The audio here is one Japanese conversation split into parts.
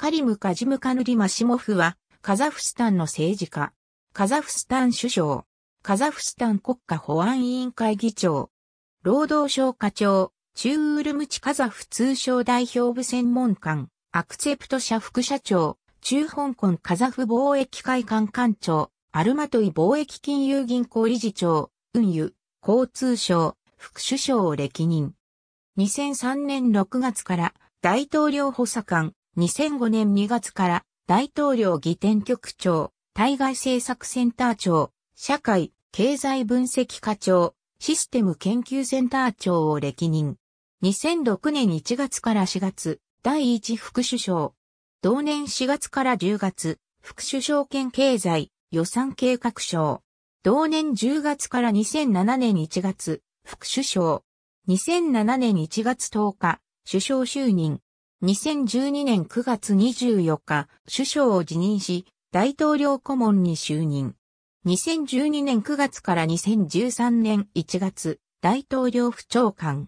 カリム・カジムカヌリ・マシモフは、カザフスタンの政治家、カザフスタン首相、カザフスタン国家保安委員会議長、労働省課長、中ウルムチカザフ通商代表部専門官、アクセプト社副社長、中香港カザフ貿易会館館長、アルマトイ貿易金融銀行理事長、運輸、交通省、副首相を歴任。2003年6月から大統領補佐官、2005年2月から大統領議典局長、対外政策センター長、社会、経済分析課長、システム研究センター長を歴任。2006年1月から4月、第1副首相。同年4月から10月、副首相兼経済、予算計画省。同年10月から2007年1月、副首相。2007年1月10日、首相就任。2012年9月24日、首相を辞任し、大統領顧問に就任。2012年9月から2013年1月、大統領府長官。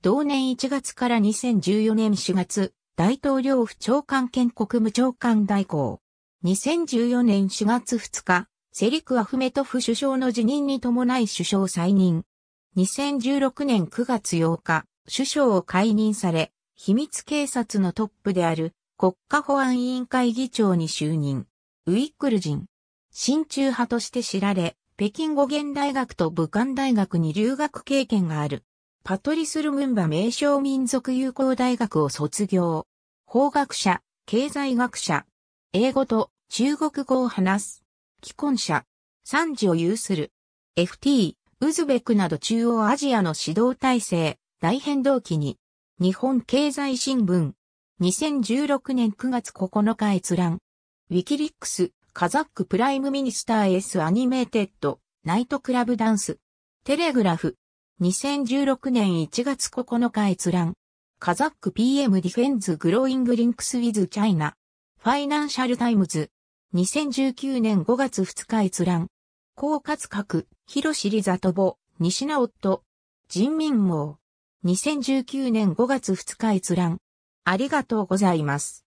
同年1月から2014年4月、大統領府長官兼国務長官代行。2014年4月2日、セリク・アフメトフ首相の辞任に伴い首相再任。2016年9月8日、首相を解任され、秘密警察のトップである国家保安委員会議長に就任。ウィックル人。親中派として知られ、北京語源大学と武漢大学に留学経験がある。パトリス・ルムンバ名称民族友好大学を卒業。法学者、経済学者。英語と中国語を話す。既婚者。三次を有する。FT、ウズベクなど中央アジアの指導体制、大変動期に、日本経済新聞。2016年9月9日閲覧。ウィキリックス、カザックプライムミニスター S アニメーテッド、ナイトクラブダンス。テレグラフ。2016年1月9日閲覧。カザック PM ディフェンズグローイングリンクスウィズチャイナ。ファイナンシャルタイムズ。2019年5月2日閲覧。高活格、広尻里ザ西直夫、人民網。2019年5月2日閲覧。ありがとうございます。